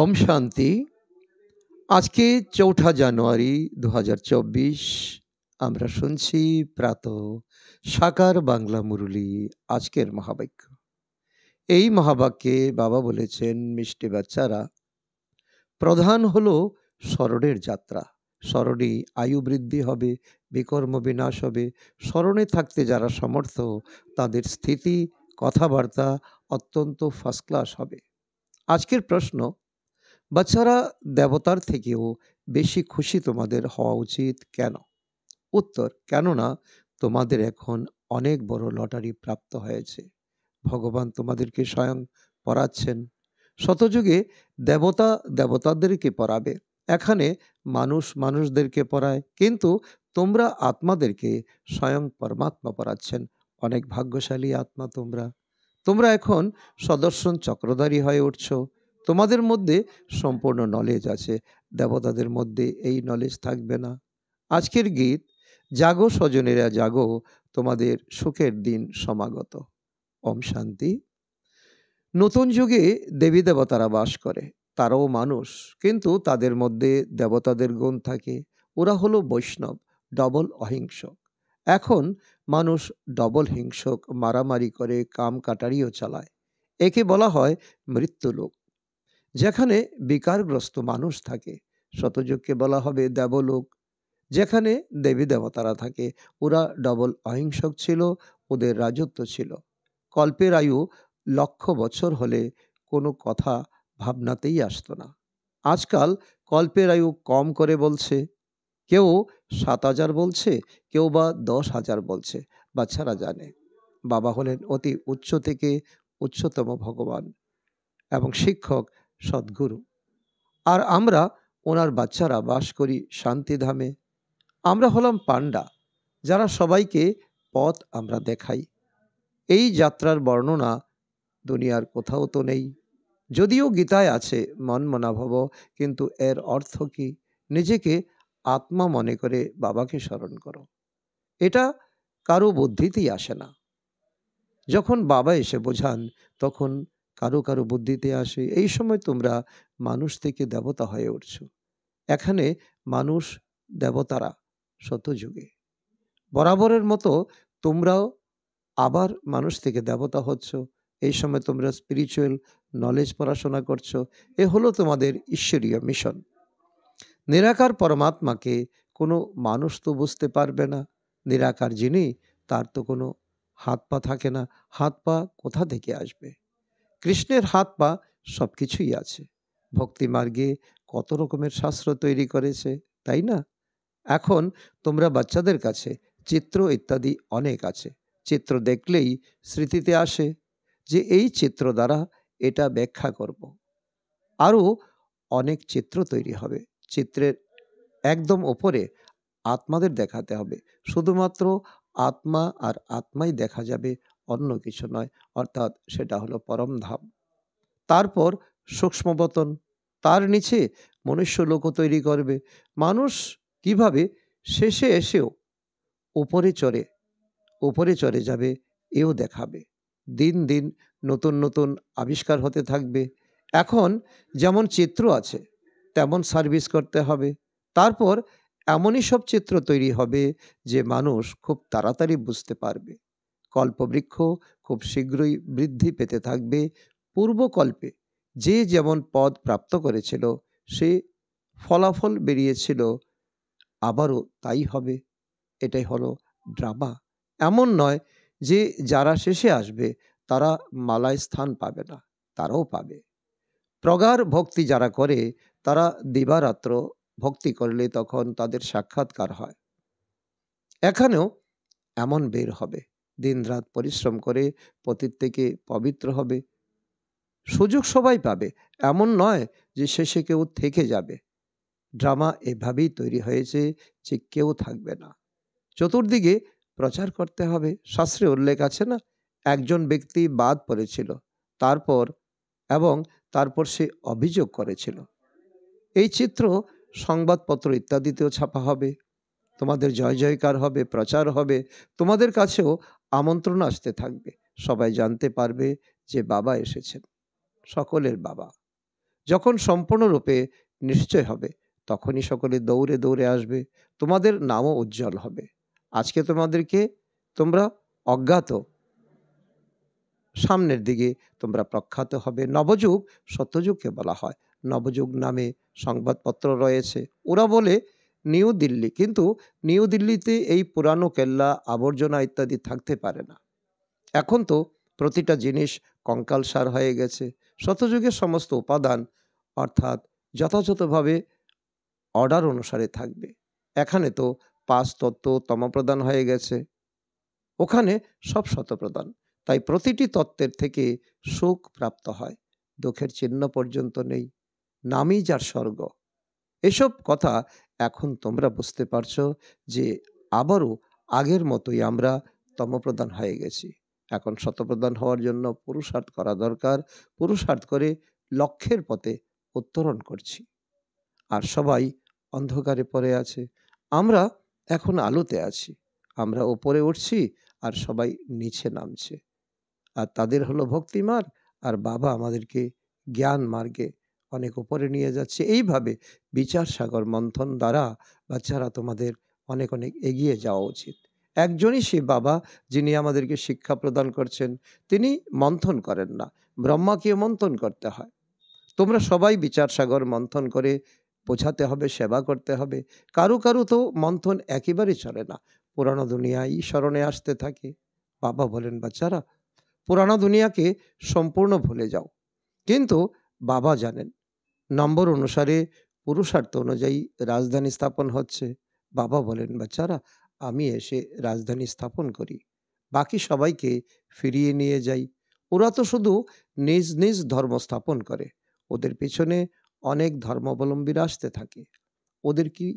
ওম শান্তি আজকে চৌঠা জানুয়ারি দু আমরা শুনছি প্রাত সাকার বাংলা মুরলি আজকের মহাবাক্য এই মহাবাক্যে বাবা বলেছেন মিষ্টি বাচ্চারা প্রধান হল স্মরণের যাত্রা স্মরণে আয়ু বৃদ্ধি হবে বিকর্ম বিনাশ হবে স্মরণে থাকতে যারা সমর্থ তাদের স্থিতি কথাবার্তা অত্যন্ত ফার্স্ট ক্লাস হবে আজকের প্রশ্ন বাচ্চারা দেবতার থেকেও বেশি খুশি তোমাদের হওয়া উচিত কেন উত্তর কেননা তোমাদের এখন অনেক বড় লটারি প্রাপ্ত হয়েছে ভগবান তোমাদেরকে স্বয়ং পড়াচ্ছেন শতযুগে দেবতা দেবতাদেরকে পড়াবে এখানে মানুষ মানুষদেরকে পড়ায় কিন্তু তোমরা আত্মাদেরকে স্বয়ং পরমাত্মা পড়াচ্ছেন অনেক ভাগ্যশালী আত্মা তোমরা তোমরা এখন সদর্শন চক্রধারী হয়ে উঠছ তোমাদের মধ্যে সম্পূর্ণ নলেজ আছে দেবতাদের মধ্যে এই নলেজ থাকবে না আজকের গীত জাগো স্বজনেরা জাগো তোমাদের সুখের দিন সমাগত ওম শান্তি নতুন যুগে দেবী দেবতারা বাস করে তারাও মানুষ কিন্তু তাদের মধ্যে দেবতাদের গুণ থাকে ওরা হলো বৈষ্ণব ডবল অহিংসক এখন মানুষ ডবল হিংসক মারামারি করে কাম কাটারিও চালায় একে বলা হয় মৃত্যুলোক যেখানে বিকারগ্রস্ত মানুষ থাকে শতযুগকে বলা হবে দেবলোক যেখানে দেবী দেবতারা থাকে ওরা ডবল অহিংসক ছিল ওদের রাজত্ব ছিল কল্পের আয়ু লক্ষ বছর হলে কোনো কথা ভাবনাতেই আসতো না আজকাল কল্পের আয়ু কম করে বলছে কেউ সাত হাজার বলছে কেউ বা দশ হাজার বলছে বাচ্চারা জানে বাবা হলেন অতি উচ্চ থেকে উচ্চতম ভগবান এবং শিক্ষক সদ্গুরু আর আমরা ওনার বাচ্চারা বাস করি শান্তিধামে আমরা হলাম পাণ্ডা যারা সবাইকে পথ আমরা দেখাই এই যাত্রার বর্ণনা দুনিয়ার কোথাও তো নেই যদিও গীতায় আছে মন ভব কিন্তু এর অর্থ কি নিজেকে আত্মা মনে করে বাবাকে স্মরণ করো এটা কারো বুদ্ধিতেই আসে না যখন বাবা এসে বোঝান তখন কারো কারো বুদ্ধিতে আসে এই সময় তোমরা মানুষ থেকে দেবতা হয়ে উঠছ এখানে মানুষ দেবতারা শতযুগে বরাবরের মতো তোমরাও আবার মানুষ থেকে দেবতা হচ্ছ এই সময় তোমরা স্পিরিচুয়াল নলেজ পড়াশোনা করছো এ হলো তোমাদের ঈশ্বরীয় মিশন নিরাকার পরমাত্মাকে কোনো মানুষ তো বুঝতে পারবে না নিরাকার যিনি তার তো কোনো হাত পা থাকে না হাত পা কোথা থেকে আসবে কৃষ্ণের হাত পা সব কিছুই আছে ভক্তি মার্গে কত রকমের শাস্ত্র তৈরি করেছে তাই না এখন তোমরা বাচ্চাদের কাছে চিত্র ইত্যাদি অনেক আছে চিত্র দেখলেই স্মৃতিতে আসে যে এই চিত্র দ্বারা এটা ব্যাখ্যা করব। আরও অনেক চিত্র তৈরি হবে চিত্রের একদম ওপরে আত্মাদের দেখাতে হবে শুধুমাত্র আত্মা আর আত্মাই দেখা যাবে অন্য কিছু নয় অর্থাৎ সেটা হলো পরম ধাম তারপর সূক্ষ্মবতন তার নিচে মনুষ্য লোক তৈরি করবে মানুষ কিভাবে শেষে এসেও উপরে চড়ে উপরে চড়ে যাবে এও দেখাবে দিন দিন নতুন নতুন আবিষ্কার হতে থাকবে এখন যেমন চিত্র আছে তেমন সার্ভিস করতে হবে তারপর এমনই সব চিত্র তৈরি হবে যে মানুষ খুব তাড়াতাড়ি বুঝতে পারবে কল্পবৃক্ষ খুব শীঘ্রই বৃদ্ধি পেতে থাকবে পূর্বকল্পে যে যেমন পদ প্রাপ্ত করেছিল সে ফলাফল বেরিয়েছিল আবারও তাই হবে এটাই হলো ড্রামা এমন নয় যে যারা শেষে আসবে তারা মালায় স্থান পাবে না তারাও পাবে প্রগাঢ় ভক্তি যারা করে তারা দিবারাত্র ভক্তি করলে তখন তাদের সাক্ষাৎকার হয় এখানেও এমন বের হবে দিন রাত পরিশ্রম করে পতির থেকে পবিত্র হবে সুযোগ সবাই পাবে এমন নয় যে শেষে কেউ থেকে যাবে ড্রামা এভাবেই তৈরি হয়েছে যে কেউ থাকবে না চতুর্দিকে প্রচার করতে হবে শাস্ত্রে উল্লেখ আছে না একজন ব্যক্তি বাদ পড়েছিল তারপর এবং তারপর সে অভিযোগ করেছিল এই চিত্র সংবাদপত্র ইত্যাদিতেও ছাপা হবে তোমাদের জয় জয়কার হবে প্রচার হবে তোমাদের কাছেও আমন্ত্রণ আসতে থাকবে সবাই জানতে পারবে যে বাবা এসেছেন সকলের বাবা যখন সম্পূর্ণরূপে নিশ্চয় হবে তখনই সকলে দৌড়ে দৌড়ে আসবে তোমাদের নামও উজ্জ্বল হবে আজকে তোমাদেরকে তোমরা অজ্ঞাত সামনের দিকে তোমরা প্রখ্যাত হবে নবযুগ সত্যযুগকে বলা হয় নবযুগ নামে সংবাদপত্র রয়েছে ওরা বলে নিউ দিল্লি কিন্তু নিউ দিল্লিতে এই পুরানো কেল্লা আবর্জনা ইত্যাদি থাকতে পারে না এখন তো প্রতিটা জিনিস কঙ্কাল সার হয়ে গেছে শতযুগের সমস্ত উপাদান অর্থাৎ যথাযথভাবে অর্ডার অনুসারে থাকবে এখানে তো পাঁচ তত্ত্ব তমপ্রদান হয়ে গেছে ওখানে সব শতপ্রদান তাই প্রতিটি তত্ত্বের থেকে সুখ প্রাপ্ত হয় দুঃখের চিহ্ন পর্যন্ত নেই নামই যার স্বর্গ এসব কথা এখন তোমরা বুঝতে পারছো যে আবারও আগের মতোই আমরা তমপ্রদান হয়ে গেছি এখন শতপ্রদান হওয়ার জন্য পুরুষার্থ করা দরকার পুরুষার্থ করে লক্ষ্যের পথে উত্তরণ করছি আর সবাই অন্ধকারে পড়ে আছে আমরা এখন আলোতে আছি আমরা ওপরে উঠছি আর সবাই নিচে নামছে আর তাদের হলো ভক্তিমার আর বাবা আমাদেরকে জ্ঞান মার্গে অনেক উপরে নিয়ে যাচ্ছে এইভাবে বিচার সাগর মন্থন দ্বারা বাচ্চারা তোমাদের অনেক অনেক এগিয়ে যাওয়া উচিত একজনই সে বাবা যিনি আমাদেরকে শিক্ষা প্রদান করছেন তিনি মন্থন করেন না ব্রহ্মাকে মন্থন করতে হয় তোমরা সবাই বিচার সাগর মন্থন করে বোঝাতে হবে সেবা করতে হবে কারো কারো তো মন্থন একেবারে চলে না পুরানো দুনিয়ায় স্মরণে আসতে থাকে বাবা বলেন বাচ্চারা পুরানো দুনিয়াকে সম্পূর্ণ ভুলে যাও কিন্তু বাবা জানেন নম্বর অনুসারে পুরুষার্থ অনুযায়ী রাজধানী স্থাপন হচ্ছে বাবা বলেন বাচ্চারা আমি এসে রাজধানী স্থাপন করি বাকি সবাইকে ফিরিয়ে নিয়ে যাই ওরা তো শুধু নিজ নিজ ধর্ম স্থাপন করে ওদের পেছনে অনেক ধর্মাবলম্বীরা আসতে থাকে ওদের কি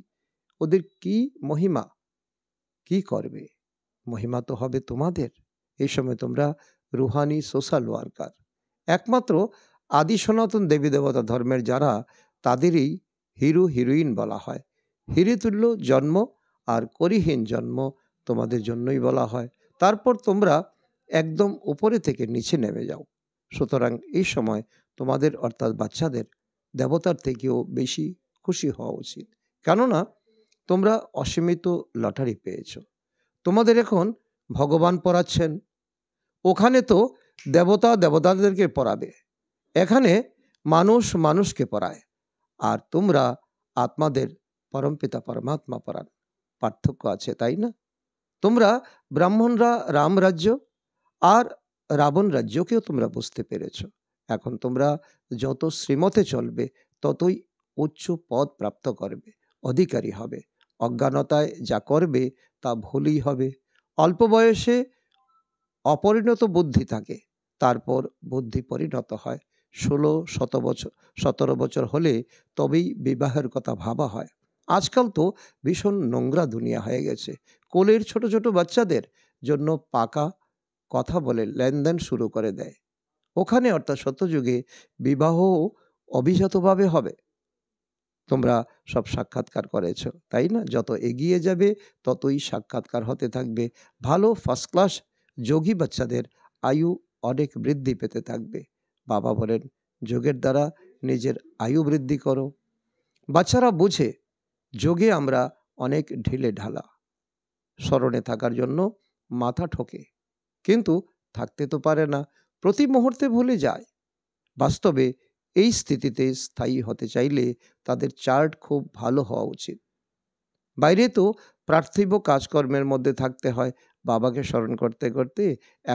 ওদের কি মহিমা কি করবে মহিমা তো হবে তোমাদের এই সময় তোমরা রুহানি সোশ্যাল ওয়ার্কার একমাত্র আদি সনাতন দেবী দেবতা ধর্মের যারা তাদেরই হিরু হিরোইন বলা হয় হিরিতুল্য জন্ম আর করিহীন জন্ম তোমাদের জন্যই বলা হয় তারপর তোমরা একদম উপরে থেকে নিচে নেমে যাও সুতরাং এই সময় তোমাদের অর্থাৎ বাচ্চাদের দেবতার থেকেও বেশি খুশি হওয়া উচিত কেননা তোমরা অসীমিত লটারি পেয়েছ তোমাদের এখন ভগবান পড়াচ্ছেন ওখানে তো দেবতা দেবতাদেরকে পড়াবে এখানে মানুষ মানুষকে পড়ায় আর তোমরা আত্মাদের পরমপিতা পরমাত্মা পড়ান পার্থক্য আছে তাই না তোমরা ব্রাহ্মণরা রাম রাজ্য আর রাবণ রাজ্যকেও তোমরা বুঝতে পেরেছ এখন তোমরা যত শ্রীমতে চলবে ততই উচ্চ পদ প্রাপ্ত করবে অধিকারী হবে অজ্ঞানতায় যা করবে তা ভুলই হবে অল্প বয়সে অপরিণত বুদ্ধি থাকে তারপর বুদ্ধি পরিণত হয় ষোলো শত বছর সতেরো বছর হলে তবেই বিবাহের কথা ভাবা হয় আজকাল তো ভীষণ নোংরা দুনিয়া হয়ে গেছে কোলের ছোট ছোট বাচ্চাদের জন্য পাকা কথা বলে লেনদেন শুরু করে দেয় ওখানে অর্থাৎ সত্যযুগে বিবাহ অভিজাতভাবে হবে তোমরা সব সাক্ষাৎকার করেছ তাই না যত এগিয়ে যাবে ততই সাক্ষাৎকার হতে থাকবে ভালো ফার্স্ট ক্লাস যোগী বাচ্চাদের আয়ু অনেক বৃদ্ধি পেতে থাকবে বাবা বলেন যোগের দ্বারা নিজের আয়ু বৃদ্ধি করো বাচ্চারা বুঝে যোগে আমরা অনেক ঢিলে ঢালা স্মরণে থাকার জন্য মাথা ঠোকে কিন্তু থাকতে তো পারে না প্রতি মুহূর্তে ভুলে যায় বাস্তবে এই স্থিতিতে স্থায়ী হতে চাইলে তাদের চার্ট খুব ভালো হওয়া উচিত বাইরে তো পার্থিব কাজকর্মের মধ্যে থাকতে হয় বাবাকে স্মরণ করতে করতে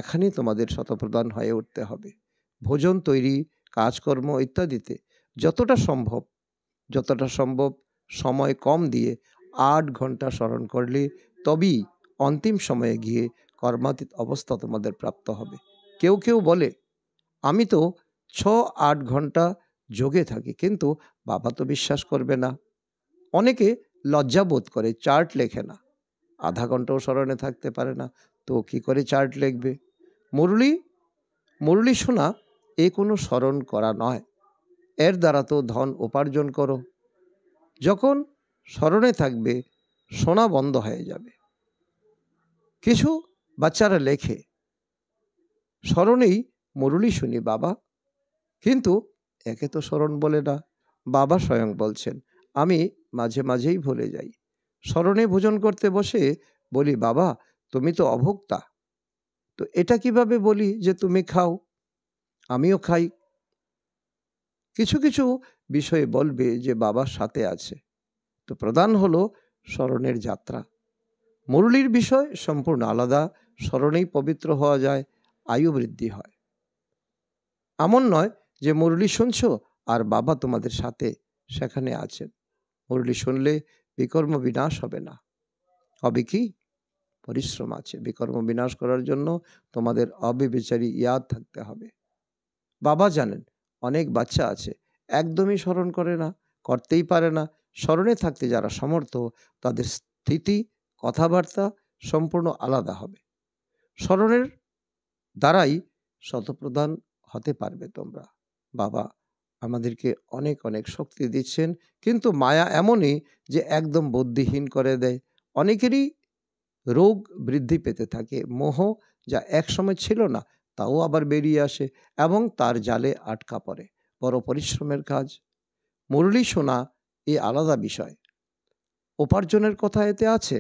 এখানেই তোমাদের শতপ্রদান হয়ে উঠতে হবে ভোজন তৈরি কাজকর্ম ইত্যাদিতে যতটা সম্ভব যতটা সম্ভব সময় কম দিয়ে আট ঘন্টা স্মরণ করলে তবেই অন্তিম সময়ে গিয়ে কর্মাতীত অবস্থা তোমাদের প্রাপ্ত হবে কেউ কেউ বলে আমি তো ছ আট ঘন্টা যোগে থাকি কিন্তু বাবা তো বিশ্বাস করবে না অনেকে লজ্জা বোধ করে চার্ট লেখে না আধা ঘন্টাও স্মরণে থাকতে পারে না তো কি করে চার্ট লিখবে মুরলি মুরলি শোনা এ কোনো স্মরণ করা নয় এর দ্বারা তো ধন উপার্জন করো যখন স্মরণে থাকবে শোনা বন্ধ হয়ে যাবে কিছু বাচ্চারা লেখে স্মরণেই মুরুলি শুনি বাবা কিন্তু একে তো স্মরণ বলে না বাবা স্বয়ং বলছেন আমি মাঝে মাঝেই ভুলে যাই স্মরণে ভোজন করতে বসে বলি বাবা তুমি তো অভোক্তা তো এটা কিভাবে বলি যে তুমি খাও আমিও খাই কিছু কিছু বিষয়ে বলবে যে বাবার সাথে আছে তো প্রধান হলো স্মরণের যাত্রা মুরলীর বিষয় সম্পূর্ণ আলাদা স্মরণেই পবিত্র হওয়া যায় আয়ু বৃদ্ধি হয় এমন নয় যে মুরলী শুনছ আর বাবা তোমাদের সাথে সেখানে আছেন মুরলী শুনলে বিকর্ম বিনাশ হবে না হবে কি পরিশ্রম আছে বিকর্ম বিনাশ করার জন্য তোমাদের অবিবেচারী ইয়াদ থাকতে হবে বাবা জানেন অনেক বাচ্চা আছে একদমই স্মরণ করে না করতেই পারে না স্মরণে থাকতে যারা সমর্থ তাদের স্থিতি কথাবার্তা সম্পূর্ণ আলাদা হবে স্মরণের দ্বারাই শতপ্রধান হতে পারবে তোমরা বাবা আমাদেরকে অনেক অনেক শক্তি দিচ্ছেন কিন্তু মায়া এমনই যে একদম বুদ্ধিহীন করে দেয় অনেকেরই রোগ বৃদ্ধি পেতে থাকে মোহ যা একসময় ছিল না তাও আবার বেরিয়ে আসে এবং তার জালে আটকা পড়ে বড় পরিশ্রমের কাজ মুরলী শোনা এ আলাদা বিষয় উপার্জনের কথা এতে আছে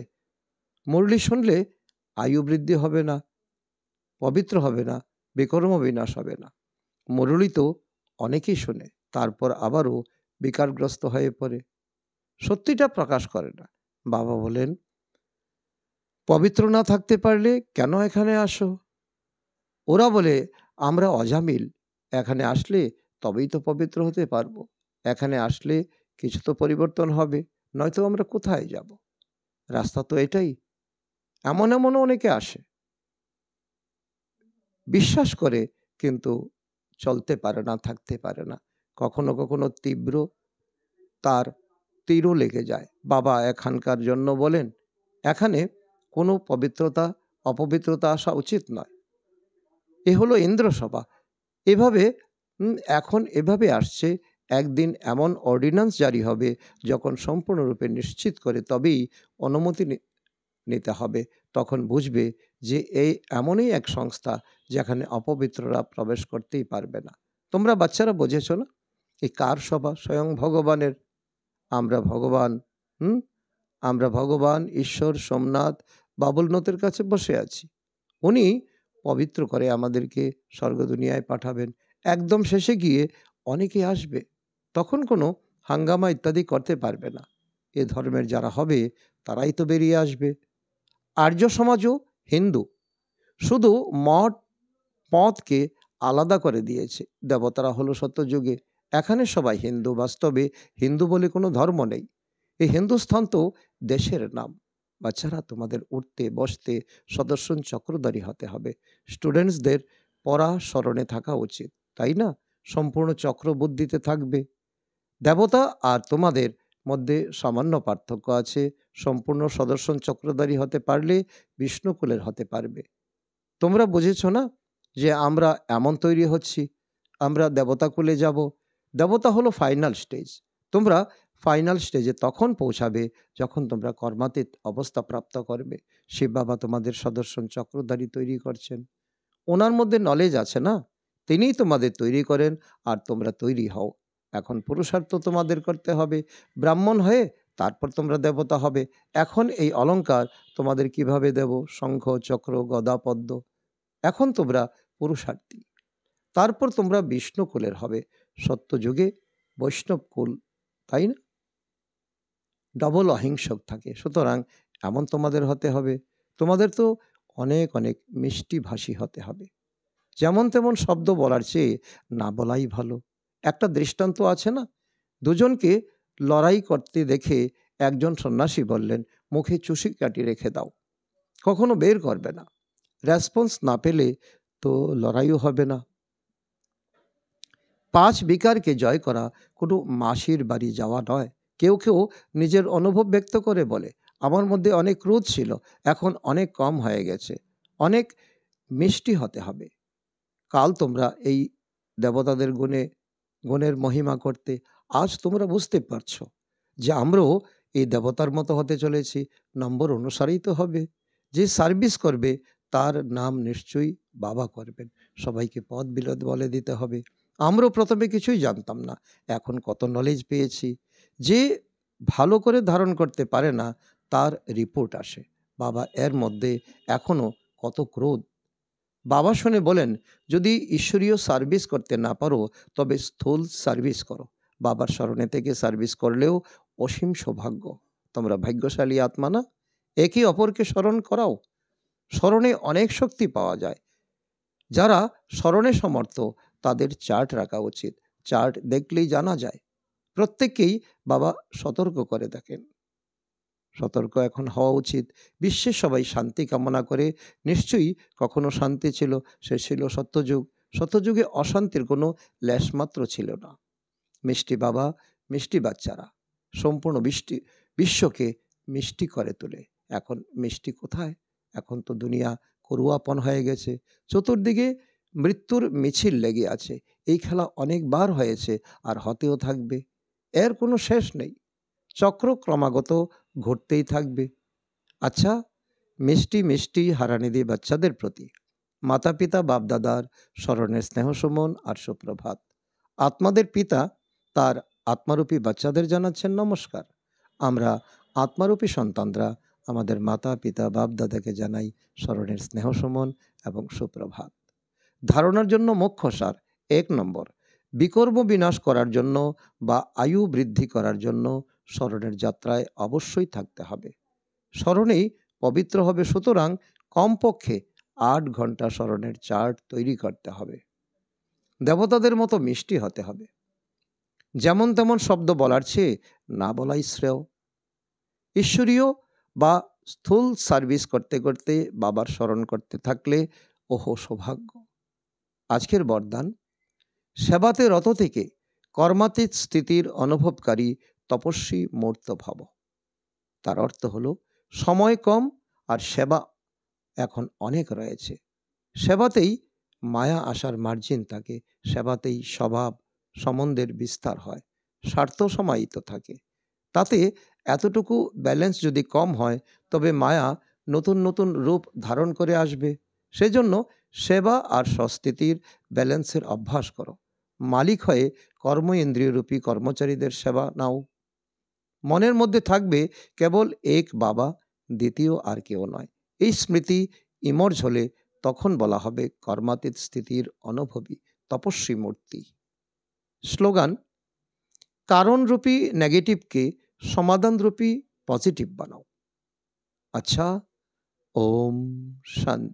মুরলী শুনলে আয়ু বৃদ্ধি হবে না পবিত্র হবে না বিকর্ম বিনাশ হবে না মুরলী তো অনেকেই শোনে তারপর আবারও বেকারগ্রস্ত হয়ে পড়ে সত্যিটা প্রকাশ করে না বাবা বলেন পবিত্র না থাকতে পারলে কেন এখানে আসো ওরা বলে আমরা অজামিল এখানে আসলে তবেই তো পবিত্র হতে পারবো এখানে আসলে কিছু তো পরিবর্তন হবে নয়তো আমরা কোথায় যাব রাস্তা তো এটাই এমন এমনও অনেকে আসে বিশ্বাস করে কিন্তু চলতে পারে না থাকতে পারে না কখনো কখনো তীব্র তার তীরও লেগে যায় বাবা এখানকার জন্য বলেন এখানে কোনো পবিত্রতা অপবিত্রতা আসা উচিত নয় এ হলো ইন্দ্রসভা এভাবে এখন এভাবে আসছে একদিন এমন অর্ডিন্যান্স জারি হবে যখন সম্পূর্ণরূপে নিশ্চিত করে তবেই অনুমতি নিতে হবে তখন বুঝবে যে এই এমনই এক সংস্থা যেখানে অপবিত্ররা প্রবেশ করতেই পারবে না তোমরা বাচ্চারা বোঝেছ না এই কার সভা স্বয়ং ভগবানের আমরা ভগবান হুম আমরা ভগবান ঈশ্বর সোমনাথ বাবুলনথের কাছে বসে আছি উনি পবিত্র করে আমাদেরকে স্বর্গদুনিয়ায় পাঠাবেন একদম শেষে গিয়ে অনেকে আসবে তখন কোনো হাঙ্গামা ইত্যাদি করতে পারবে না এ ধর্মের যারা হবে তারাই তো বেরিয়ে আসবে আর্য সমাজও হিন্দু শুধু মঠ পথকে আলাদা করে দিয়েছে দেবতারা হলো সত্যযুগে এখানে সবাই হিন্দু বাস্তবে হিন্দু বলে কোনো ধর্ম নেই এই হিন্দুস্থান তো দেশের নাম বাচ্চারা তোমাদের উঠতে বসতে সদর্শন চক্রধারী হতে হবে স্টুডেন্টসদের পড়া স্মরণে থাকা উচিত তাই না সম্পূর্ণ চক্র বুদ্ধিতে থাকবে দেবতা আর তোমাদের মধ্যে সামান্য পার্থক্য আছে সম্পূর্ণ সদর্শন চক্রধারী হতে পারলে বিষ্ণুকুলের হতে পারবে তোমরা বুঝেছ না যে আমরা এমন তৈরি হচ্ছি আমরা দেবতাকুলে যাব দেবতা হলো ফাইনাল স্টেজ তোমরা ফাইনাল স্টেজে তখন পৌঁছাবে যখন তোমরা কর্মাতীত অবস্থা প্রাপ্ত করবে শিব বাবা তোমাদের সদর্শন চক্রধারী তৈরি করছেন ওনার মধ্যে নলেজ আছে না তিনিই তোমাদের তৈরি করেন আর তোমরা তৈরি হও এখন পুরুষার্থ তোমাদের করতে হবে ব্রাহ্মণ হয়ে তারপর তোমরা দেবতা হবে এখন এই অলঙ্কার তোমাদের কিভাবে দেব শঙ্খ চক্র গদা পদ্ম এখন তোমরা পুরুষার্থী তারপর তোমরা বিষ্ণুকুলের হবে সত্যযুগে বৈষ্ণবকুল তাই না ডবল অহিংসক থাকে সুতরাং এমন তোমাদের হতে হবে তোমাদের তো অনেক অনেক মিষ্টি ভাষী হতে হবে যেমন তেমন শব্দ বলার চেয়ে না বলাই ভালো একটা দৃষ্টান্ত আছে না দুজনকে লড়াই করতে দেখে একজন সন্ন্যাসী বললেন মুখে চুষি কাটি রেখে দাও কখনো বের করবে না রেসপন্স না পেলে তো লড়াইও হবে না পাঁচ বিকারকে জয় করা কোনো মাসির বাড়ি যাওয়া নয় কেউ কেউ নিজের অনুভব ব্যক্ত করে বলে আমার মধ্যে অনেক ক্রোধ ছিল এখন অনেক কম হয়ে গেছে অনেক মিষ্টি হতে হবে কাল তোমরা এই দেবতাদের গুণে গুণের মহিমা করতে আজ তোমরা বুঝতে পারছো যে আমরাও এই দেবতার মতো হতে চলেছি নম্বর অনুসারেই তো হবে যে সার্ভিস করবে তার নাম নিশ্চয়ই বাবা করবেন সবাইকে পদ বিলদ বলে দিতে হবে আমরাও প্রথমে কিছুই জানতাম না এখন কত নলেজ পেয়েছি যে ভালো করে ধারণ করতে পারে না তার রিপোর্ট আসে বাবা এর মধ্যে এখনও কত ক্রোধ বাবা শুনে বলেন যদি ঈশ্বরীয় সার্ভিস করতে না পারো তবে স্থূল সার্ভিস করো বাবার স্মরণে থেকে সার্ভিস করলেও অসীম সৌভাগ্য তোমরা ভাগ্যশালী আত্মা না একে অপরকে স্মরণ করাও স্মরণে অনেক শক্তি পাওয়া যায় যারা স্মরণে সমর্থ তাদের চার্ট রাখা উচিত চার্ট দেখলেই জানা যায় প্রত্যেককেই বাবা সতর্ক করে দেখেন সতর্ক এখন হওয়া উচিত বিশ্বে সবাই শান্তি কামনা করে নিশ্চয়ই কখনো শান্তি ছিল সে ছিল সত্যযুগ সত্যযুগে অশান্তির কোনো ল্যাশমাত্র ছিল না মিষ্টি বাবা মিষ্টি বাচ্চারা সম্পূর্ণ বৃষ্টি বিশ্বকে মিষ্টি করে তোলে এখন মিষ্টি কোথায় এখন তো দুনিয়া করুয়াপন হয়ে গেছে চতুর্দিকে মৃত্যুর মিছিল লেগে আছে এই খেলা অনেকবার হয়েছে আর হতেও থাকবে এর কোনো শেষ নেই চক্র ক্রমাগত ঘটতেই থাকবে আচ্ছা মিষ্টি মিষ্টি হারানিদি বাচ্চাদের প্রতি মাতা পিতা বাপদাদার স্মরণের স্নেহসুমন আর সুপ্রভাত আত্মাদের পিতা তার আত্মারূপী বাচ্চাদের জানাচ্ছেন নমস্কার আমরা আত্মারূপী সন্তানরা আমাদের মাতা পিতা বাপদাদাকে জানাই স্মরণের স্নেহসুমন এবং সুপ্রভাত ধারণার জন্য মুখ্য সার এক নম্বর বিকর্ম বিনাশ করার জন্য বা আয়ু বৃদ্ধি করার জন্য স্মরণের যাত্রায় অবশ্যই থাকতে হবে স্মরণেই পবিত্র হবে সুতরাং কমপক্ষে আট ঘন্টা স্মরণের চার্ট তৈরি করতে হবে দেবতাদের মতো মিষ্টি হতে হবে যেমন তেমন শব্দ বলার চেয়ে না বলাই শ্রেয় ঈশ্বরীয় বা স্থূল সার্ভিস করতে করতে বাবার স্মরণ করতে থাকলে ওহো সৌভাগ্য আজকের বরদান সেবাতে রত থেকে কর্মাতীত স্থিতির অনুভবকারী তপস্বী মূর্ত ভাব তার অর্থ হল সময় কম আর সেবা এখন অনেক রয়েছে সেবাতেই মায়া আসার মার্জিন থাকে সেবাতেই স্বভাব সম্বন্ধের বিস্তার হয় স্বার্থ সমায়িত থাকে তাতে এতটুকু ব্যালেন্স যদি কম হয় তবে মায়া নতুন নতুন রূপ ধারণ করে আসবে সেজন্য সেবা আর স্বস্তিতির ব্যালেন্সের অভ্যাস করো মালিক হয়ে কর্ম ইন্দ্রিয়রূপী কর্মচারীদের সেবা নাও মনের মধ্যে থাকবে কেবল এক বাবা দ্বিতীয় আর কেউ নয় এই স্মৃতি ইমর্জ হলে তখন বলা হবে কর্মাতীত স্থিতির অনুভবী তপস্বী মূর্তি স্লোগান কারণরূপী নেগেটিভকে সমাধানরূপী পজিটিভ বানাও আচ্ছা ওম শান্তি